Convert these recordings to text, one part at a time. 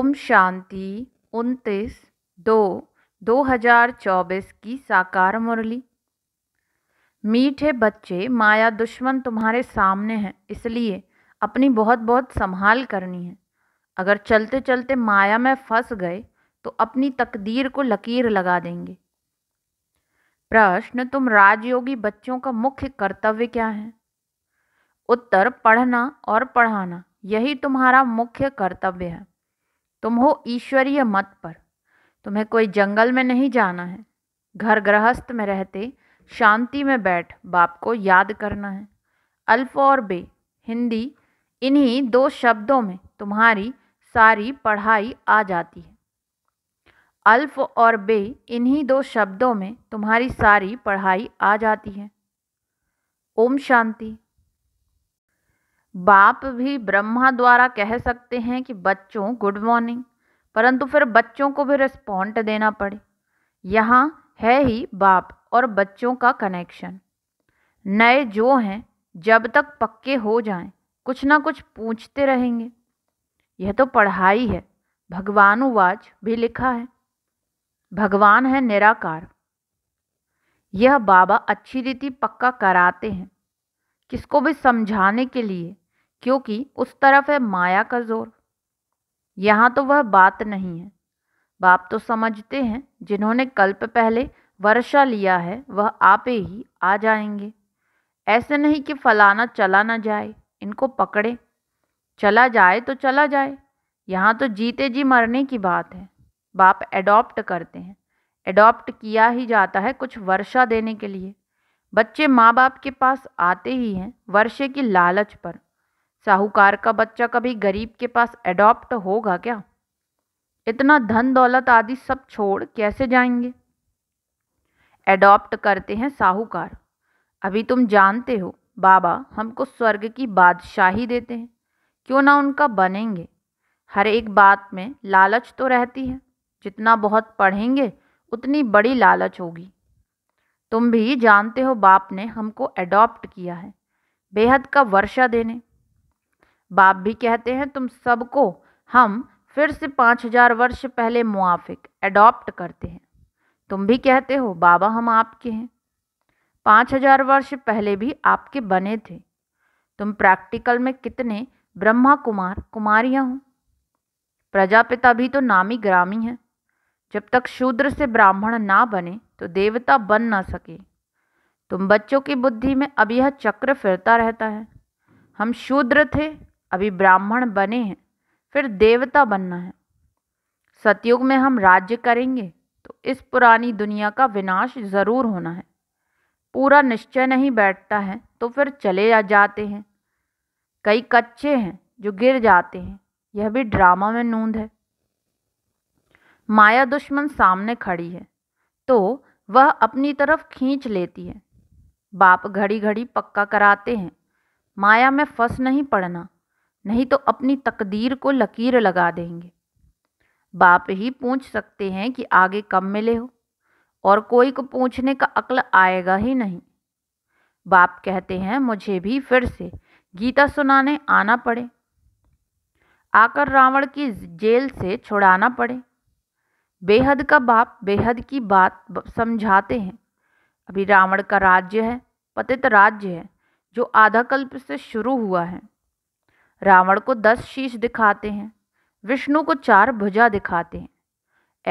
ओम शांति उनतीस दो दो हजार चौबीस की साकार मुरली मीठे बच्चे माया दुश्मन तुम्हारे सामने हैं इसलिए अपनी बहुत बहुत संभाल करनी है अगर चलते चलते माया में फंस गए तो अपनी तकदीर को लकीर लगा देंगे प्रश्न तुम राजयोगी बच्चों का मुख्य कर्तव्य क्या है उत्तर पढ़ना और पढ़ाना यही तुम्हारा मुख्य कर्तव्य है तुम हो ईश्वरीय मत पर तुम्हें कोई जंगल में नहीं जाना है घर गृहस्थ में रहते शांति में बैठ बाप को याद करना है अल्फ और बे हिंदी इन्हीं दो शब्दों में तुम्हारी सारी पढ़ाई आ जाती है अल्फ और बे इन्हीं दो शब्दों में तुम्हारी सारी पढ़ाई आ जाती है ओम शांति बाप भी ब्रह्मा द्वारा कह सकते हैं कि बच्चों गुड मॉर्निंग परंतु फिर बच्चों को भी रिस्पॉन्ड देना पड़े यहाँ है ही बाप और बच्चों का कनेक्शन नए जो हैं जब तक पक्के हो जाएं कुछ ना कुछ पूछते रहेंगे यह तो पढ़ाई है भगवान उवाच भी लिखा है भगवान है निराकार यह बाबा अच्छी रीति पक्का कराते हैं किसको भी समझाने के लिए क्योंकि उस तरफ है माया का जोर यहाँ तो वह बात नहीं है बाप तो समझते हैं जिन्होंने कल्प पहले वर्षा लिया है वह आपे ही आ जाएंगे ऐसे नहीं कि फलाना चला ना जाए इनको पकड़े चला जाए तो चला जाए यहाँ तो जीते जी मरने की बात है बाप एडॉप्ट करते हैं एडॉप्ट किया ही जाता है कुछ वर्षा देने के लिए बच्चे माँ बाप के पास आते ही हैं वर्षे की लालच पर साहूकार का बच्चा कभी गरीब के पास एडॉप्ट होगा क्या इतना धन दौलत आदि सब छोड़ कैसे जाएंगे एडॉप्ट करते हैं साहूकार अभी तुम जानते हो बाबा हमको स्वर्ग की बादशाही देते हैं क्यों ना उनका बनेंगे हर एक बात में लालच तो रहती है जितना बहुत पढ़ेंगे उतनी बड़ी लालच होगी तुम भी जानते हो बाप ने हमको एडॉप्ट किया है बेहद का वर्षा देने बाप भी कहते हैं तुम सबको हम फिर से पाँच हजार वर्ष पहले मुआफिक एडॉप्ट करते हैं तुम भी कहते हो बाबा हम आपके हैं पाँच हजार वर्ष पहले भी आपके बने थे तुम प्रैक्टिकल में कितने ब्रह्मा कुमार कुमारियाँ हो प्रजापिता भी तो नामी ग्रामी हैं जब तक शूद्र से ब्राह्मण ना बने तो देवता बन ना सके तुम बच्चों की बुद्धि में अब यह चक्र फिरता रहता है हम शूद्र थे अभी ब्राह्मण बने हैं फिर देवता बनना है सतयुग में हम राज्य करेंगे तो इस पुरानी दुनिया का विनाश ज़रूर होना है पूरा निश्चय नहीं बैठता है तो फिर चले जाते हैं कई कच्चे हैं जो गिर जाते हैं यह भी ड्रामा में नूंद है माया दुश्मन सामने खड़ी है तो वह अपनी तरफ खींच लेती है बाप घड़ी घड़ी पक्का कराते हैं माया में फंस नहीं पड़ना नहीं तो अपनी तकदीर को लकीर लगा देंगे बाप ही पूछ सकते हैं कि आगे कब मिले हो और कोई को पूछने का अक्ल आएगा ही नहीं बाप कहते हैं मुझे भी फिर से गीता सुनाने आना पड़े आकर रावण की जेल से छुड़ाना पड़े बेहद का बाप बेहद की बात समझाते हैं अभी रावण का राज्य है पतित राज्य है जो आधा कल्प से शुरू हुआ है रावण को दस शीश दिखाते हैं विष्णु को चार भुजा दिखाते हैं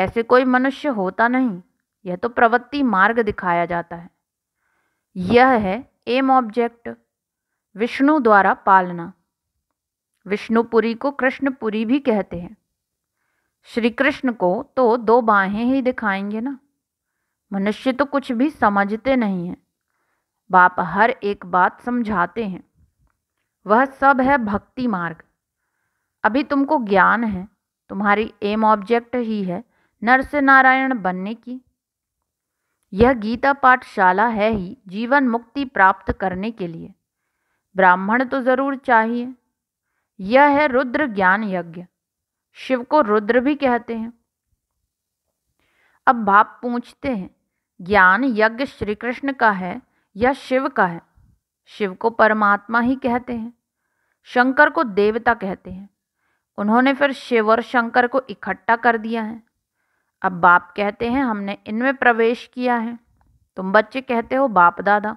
ऐसे कोई मनुष्य होता नहीं यह तो प्रवृत्ति मार्ग दिखाया जाता है यह है एम ऑब्जेक्ट विष्णु द्वारा पालना विष्णुपुरी को कृष्णपुरी भी कहते हैं श्री कृष्ण को तो दो बाहें ही दिखाएंगे ना मनुष्य तो कुछ भी समझते नहीं हैं बाप हर एक बात समझाते हैं वह सब है भक्ति मार्ग अभी तुमको ज्ञान है तुम्हारी एम ऑब्जेक्ट ही है नर से नारायण बनने की यह गीता पाठशाला है ही जीवन मुक्ति प्राप्त करने के लिए ब्राह्मण तो जरूर चाहिए यह है रुद्र ज्ञान यज्ञ शिव को रुद्र भी कहते हैं अब बाप पूछते हैं ज्ञान यज्ञ श्री कृष्ण का है या शिव का है शिव को परमात्मा ही कहते हैं शंकर को देवता कहते हैं उन्होंने फिर शिव और शंकर को इकट्ठा कर दिया है अब बाप कहते हैं हमने इनमें प्रवेश किया है तुम बच्चे कहते हो बाप दादा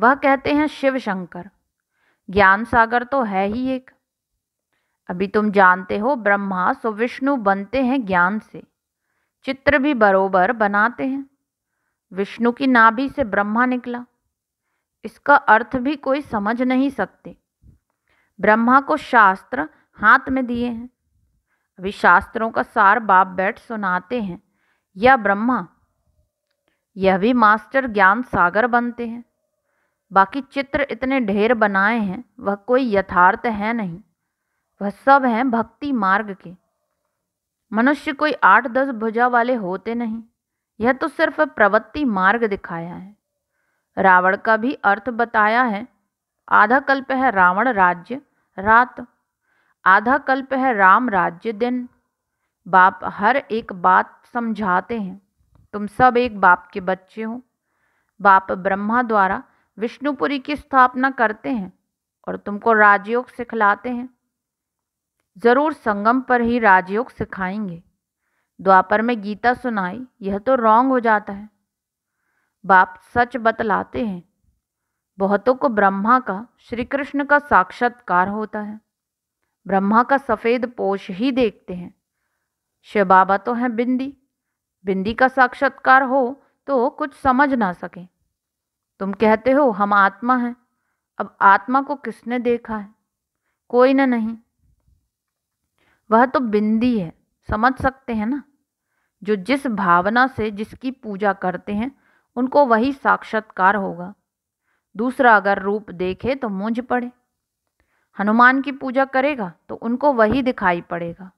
वह कहते हैं शिव शंकर ज्ञान सागर तो है ही एक अभी तुम जानते हो ब्रह्मा सो विष्णु बनते हैं ज्ञान से चित्र भी बरोबर बनाते हैं विष्णु की नाभि से ब्रह्मा निकला इसका अर्थ भी कोई समझ नहीं सकते ब्रह्मा को शास्त्र हाथ में दिए हैं अभी शास्त्रों का सार बाप बैठ सुनाते हैं या ब्रह्मा यह भी मास्टर ज्ञान सागर बनते हैं बाकी चित्र इतने ढेर बनाए हैं वह कोई यथार्थ है नहीं वह सब हैं भक्ति मार्ग के मनुष्य कोई आठ दस भुजा वाले होते नहीं यह तो सिर्फ प्रवृत्ति मार्ग दिखाया है रावण का भी अर्थ बताया है आधा कल्प है रावण राज्य रात आधा कल्प है राम राज्य दिन बाप हर एक बात समझाते हैं तुम सब एक बाप के बच्चे हो बाप ब्रह्मा द्वारा विष्णुपुरी की स्थापना करते हैं और तुमको राजयोग सिखलाते हैं जरूर संगम पर ही राजयोग सिखाएंगे द्वापर में गीता सुनाई यह तो रॉन्ग हो जाता है बाप सच बतलाते हैं बहुतों को ब्रह्मा का श्री कृष्ण का साक्षात्कार होता है ब्रह्मा का सफ़ेद पोष ही देखते हैं शिव बाबा तो हैं बिंदी बिंदी का साक्षात्कार हो तो कुछ समझ ना सके तुम कहते हो हम आत्मा हैं अब आत्मा को किसने देखा है कोई ना नहीं वह तो बिंदी है समझ सकते हैं ना जो जिस भावना से जिसकी पूजा करते हैं उनको वही साक्षात्कार होगा दूसरा अगर रूप देखे तो मुंझ पड़े हनुमान की पूजा करेगा तो उनको वही दिखाई पड़ेगा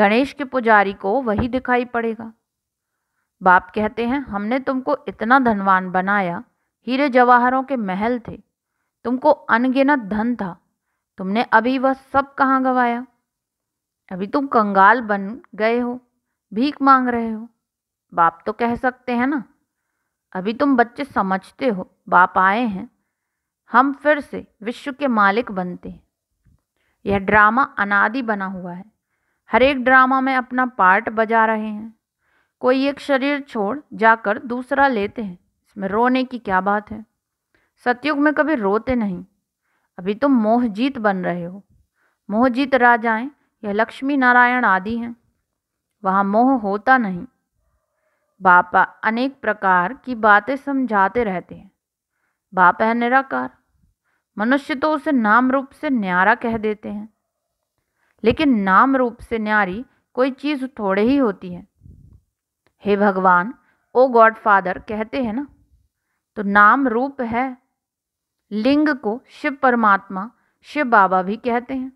गणेश के पुजारी को वही दिखाई पड़ेगा बाप कहते हैं हमने तुमको इतना धनवान बनाया हीरे जवाहरों के महल थे तुमको अनगिनत धन था तुमने अभी वह सब कहाँ गवाया अभी तुम कंगाल बन गए हो भीख मांग रहे हो बाप तो कह सकते हैं ना अभी तुम बच्चे समझते हो बाप आए हैं हम फिर से विश्व के मालिक बनते हैं यह ड्रामा अनादि बना हुआ है हर एक ड्रामा में अपना पार्ट बजा रहे हैं कोई एक शरीर छोड़ जाकर दूसरा लेते हैं इसमें रोने की क्या बात है सतयुग में कभी रोते नहीं अभी तुम मोहजीत बन रहे हो मोहजीत राजाएं यह लक्ष्मी नारायण आदि हैं वहाँ मोह होता नहीं बापा अनेक प्रकार की बातें समझाते रहते हैं बाप है निराकार मनुष्य तो उसे नाम रूप से न्यारा कह देते हैं लेकिन नाम रूप से न्यारी कोई चीज़ थोड़े ही होती है हे भगवान ओ गॉड फादर कहते हैं ना तो नाम रूप है लिंग को शिव परमात्मा शिव बाबा भी कहते हैं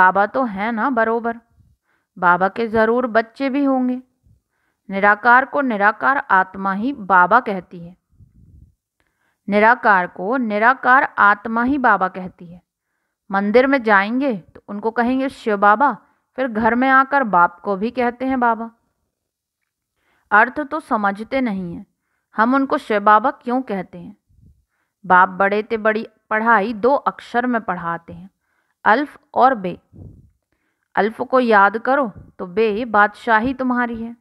बाबा तो है ना बरोबर बाबा के ज़रूर बच्चे भी होंगे निराकार को निराकार आत्मा ही बाबा कहती है निराकार को निराकार आत्मा ही बाबा कहती है मंदिर में जाएंगे तो उनको कहेंगे शिव बाबा फिर घर में आकर बाप को भी कहते हैं बाबा अर्थ तो समझते नहीं हैं हम उनको शिव बाबा क्यों कहते हैं बाप बड़े ते बड़ी पढ़ाई दो अक्षर में पढ़ाते हैं अल्फ और बे अल्फ को याद करो तो बे बादशाही तुम्हारी है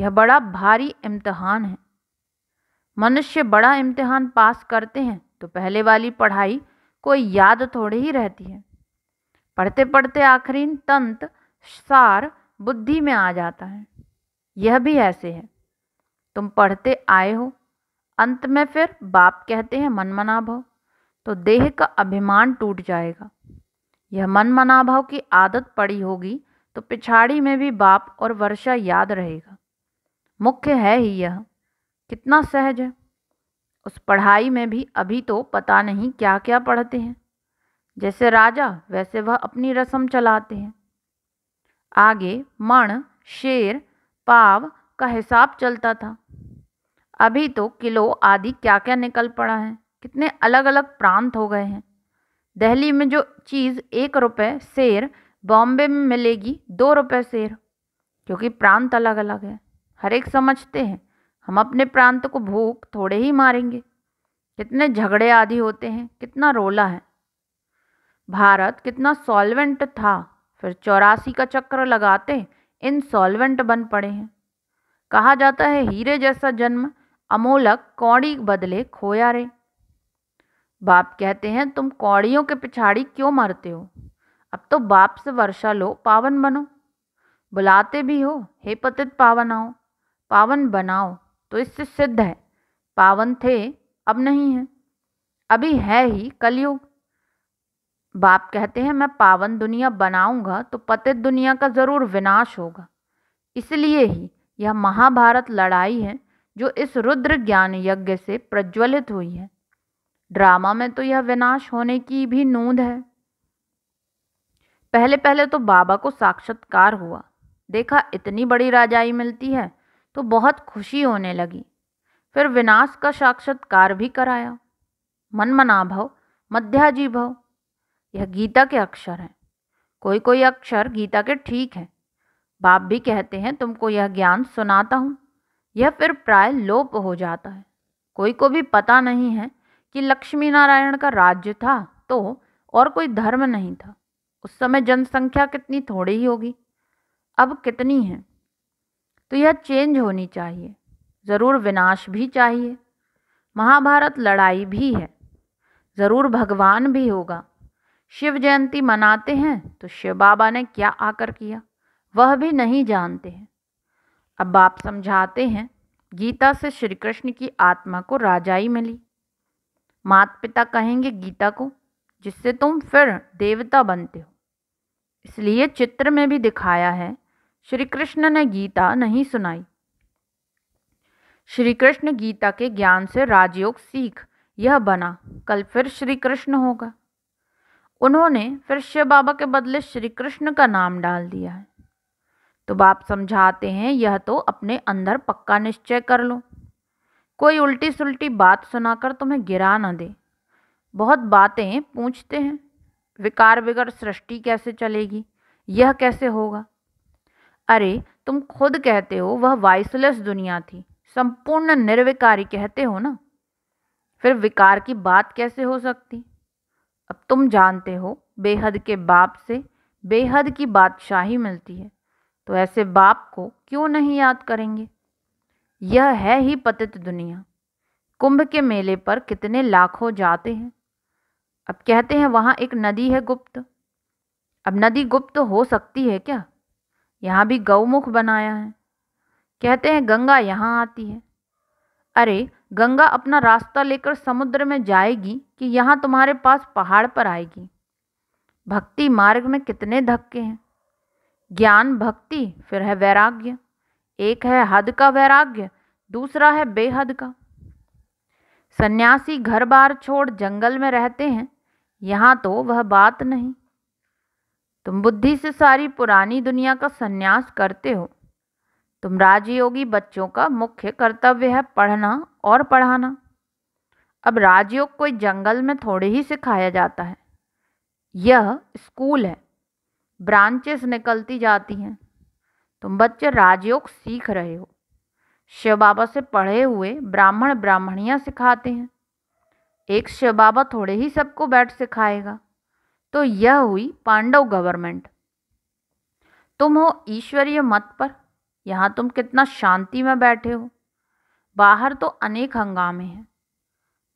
यह बड़ा भारी इम्तहान है मनुष्य बड़ा इम्तहान पास करते हैं तो पहले वाली पढ़ाई कोई याद थोड़ी ही रहती है पढ़ते पढ़ते आखिरी तंत सार बुद्धि में आ जाता है यह भी ऐसे है तुम पढ़ते आए हो अंत में फिर बाप कहते हैं मन भाव तो देह का अभिमान टूट जाएगा यह मन मनाभाव की आदत पड़ी होगी तो पिछाड़ी में भी बाप और वर्षा याद रहेगा मुख्य है ही यह कितना सहज है उस पढ़ाई में भी अभी तो पता नहीं क्या क्या पढ़ते हैं जैसे राजा वैसे वह अपनी रसम चलाते हैं आगे मण शेर पाव का हिसाब चलता था अभी तो किलो आदि क्या क्या निकल पड़ा है कितने अलग अलग प्रांत हो गए हैं दिल्ली में जो चीज़ एक रुपये शेर बॉम्बे में मिलेगी दो रुपये शेर क्योंकि प्रांत अलग अलग है हर एक समझते हैं हम अपने प्रांत को भूख थोड़े ही मारेंगे कितने झगड़े आदि होते हैं कितना रोला है भारत कितना सॉल्वेंट था फिर चौरासी का चक्र लगाते इनसॉल्वेंट बन पड़े हैं कहा जाता है हीरे जैसा जन्म अमोलक कौड़ी बदले खोया रे बाप कहते हैं तुम कौड़ियों के पिछाड़ी क्यों मरते हो अब तो बाप से वर्षा लो पावन बनो बुलाते भी हो हे पतित पावन आओ पावन बनाओ तो इससे सिद्ध है पावन थे अब नहीं है अभी है ही कलयुग बाप कहते हैं मैं पावन दुनिया बनाऊंगा तो पतित दुनिया का ज़रूर विनाश होगा इसलिए ही यह महाभारत लड़ाई है जो इस रुद्र ज्ञान यज्ञ से प्रज्वलित हुई है ड्रामा में तो यह विनाश होने की भी नूंद है पहले पहले तो बाबा को साक्षात्कार हुआ देखा इतनी बड़ी राजाई मिलती है तो बहुत खुशी होने लगी फिर विनाश का साक्षात्कार भी कराया मनमना भव मध्याजी भव यह गीता के अक्षर हैं कोई कोई अक्षर गीता के ठीक हैं बाप भी कहते हैं तुमको यह ज्ञान सुनाता हूँ यह फिर प्राय लोप हो जाता है कोई को भी पता नहीं है कि लक्ष्मी नारायण का राज्य था तो और कोई धर्म नहीं था उस समय जनसंख्या कितनी थोड़ी ही होगी अब कितनी है तो यह चेंज होनी चाहिए ज़रूर विनाश भी चाहिए महाभारत लड़ाई भी है ज़रूर भगवान भी होगा शिव जयंती मनाते हैं तो शिव बाबा ने क्या आकर किया वह भी नहीं जानते हैं अब बाप समझाते हैं गीता से श्री कृष्ण की आत्मा को राजाई मिली माता पिता कहेंगे गीता को जिससे तुम फिर देवता बनते हो इसलिए चित्र में भी दिखाया है श्री कृष्ण ने गीता नहीं सुनाई श्री कृष्ण गीता के ज्ञान से राजयोग सीख यह बना कल फिर श्री कृष्ण होगा उन्होंने फिर शिव बाबा के बदले श्री कृष्ण का नाम डाल दिया है तो बाप समझाते हैं यह तो अपने अंदर पक्का निश्चय कर लो कोई उल्टी सुलटी बात सुनाकर तुम्हें गिरा ना दे बहुत बातें पूछते हैं विकार बिगर सृष्टि कैसे चलेगी यह कैसे होगा अरे तुम खुद कहते हो वह वॉइसलेस दुनिया थी संपूर्ण निर्विकारी कहते हो ना फिर विकार की बात कैसे हो सकती अब तुम जानते हो बेहद के बाप से बेहद की बादशाही मिलती है तो ऐसे बाप को क्यों नहीं याद करेंगे यह है ही पतित दुनिया कुंभ के मेले पर कितने लाखों जाते हैं अब कहते हैं वहाँ एक नदी है गुप्त अब नदी गुप्त हो सकती है क्या यहाँ भी गौमुख बनाया है कहते हैं गंगा यहाँ आती है अरे गंगा अपना रास्ता लेकर समुद्र में जाएगी कि यहाँ तुम्हारे पास पहाड़ पर आएगी भक्ति मार्ग में कितने धक्के हैं ज्ञान भक्ति फिर है वैराग्य एक है हद का वैराग्य दूसरा है बेहद का सन्यासी घर बार छोड़ जंगल में रहते हैं यहाँ तो वह बात नहीं तुम बुद्धि से सारी पुरानी दुनिया का संन्यास करते हो तुम राजयोगी बच्चों का मुख्य कर्तव्य है पढ़ना और पढ़ाना अब राजयोग कोई जंगल में थोड़े ही सिखाया जाता है यह स्कूल है ब्रांचेस निकलती जाती हैं तुम बच्चे राजयोग सीख रहे हो शिव बाबा से पढ़े हुए ब्राह्मण ब्राह्मणियाँ सिखाते हैं एक शिव बाबा थोड़े ही सबको बैठ सिखाएगा तो यह हुई पांडव गवर्नमेंट तुम हो ईश्वरीय मत पर यहाँ तुम कितना शांति में बैठे हो बाहर तो अनेक हंगामे हैं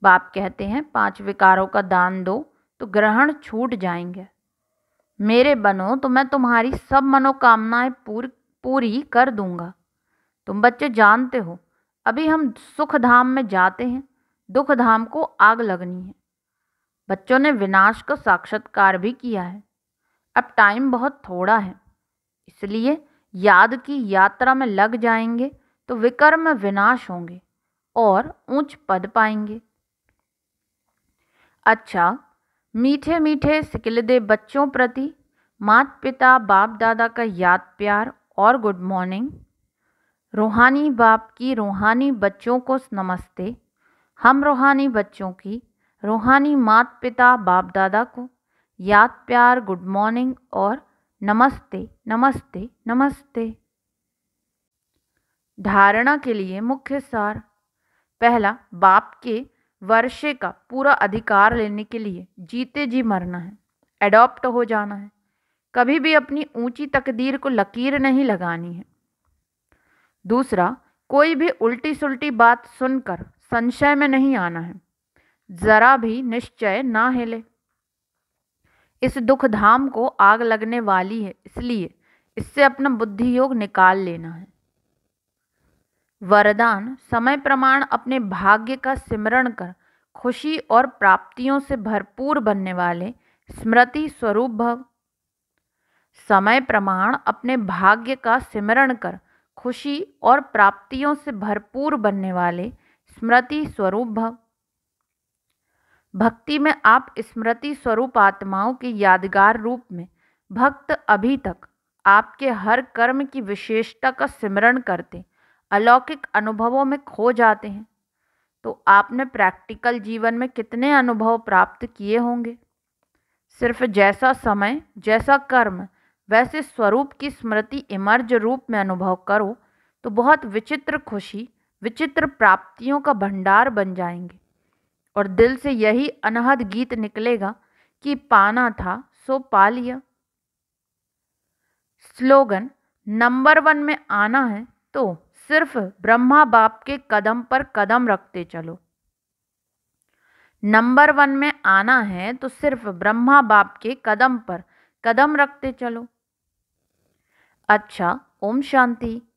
बाप कहते हैं पांच विकारों का दान दो तो ग्रहण छूट जाएंगे मेरे बनो तो मैं तुम्हारी सब मनोकामनाएं पूर, पूरी कर दूंगा तुम बच्चे जानते हो अभी हम सुख धाम में जाते हैं दुख धाम को आग लगनी है बच्चों ने विनाश को साक्षात्कार भी किया है अब टाइम बहुत थोड़ा है इसलिए याद की यात्रा में लग जाएंगे तो विकर्म विनाश होंगे और ऊंच पद पाएंगे अच्छा मीठे मीठे सिकलदे बच्चों प्रति मात पिता बाप दादा का याद प्यार और गुड मॉर्निंग रूहानी बाप की रूहानी बच्चों को नमस्ते हम रूहानी बच्चों की रूहानी मात पिता बाप दादा को याद प्यार गुड मॉर्निंग और नमस्ते नमस्ते नमस्ते धारणा के लिए मुख्य सार पहला बाप के वर्षे का पूरा अधिकार लेने के लिए जीते जी मरना है एडॉप्ट हो जाना है कभी भी अपनी ऊंची तकदीर को लकीर नहीं लगानी है दूसरा कोई भी उल्टी सुलटी बात सुनकर संशय में नहीं आना है जरा भी निश्चय ना हिले इस दुख धाम को आग लगने वाली है इसलिए इससे अपना बुद्धि योग निकाल लेना है वरदान समय प्रमाण अपने भाग्य का सिमरण कर खुशी और प्राप्तियों से भरपूर बनने वाले स्मृति स्वरूप भव समय प्रमाण अपने भाग्य का सिमरण कर खुशी और प्राप्तियों से भरपूर बनने वाले स्मृति स्वरूप भव भक्ति में आप स्मृति स्वरूप आत्माओं के यादगार रूप में भक्त अभी तक आपके हर कर्म की विशेषता का सिमरण करते अलौकिक अनुभवों में खो जाते हैं तो आपने प्रैक्टिकल जीवन में कितने अनुभव प्राप्त किए होंगे सिर्फ जैसा समय जैसा कर्म वैसे स्वरूप की स्मृति इमर्ज रूप में अनुभव करो तो बहुत विचित्र खुशी विचित्र प्राप्तियों का भंडार बन जाएंगे और दिल से यही अनहद गीत निकलेगा कि पाना था सो पा लिया स्लोगन नंबर वन में आना है तो सिर्फ ब्रह्मा बाप के कदम पर कदम रखते चलो नंबर वन में आना है तो सिर्फ ब्रह्मा बाप के कदम पर कदम रखते चलो अच्छा ओम शांति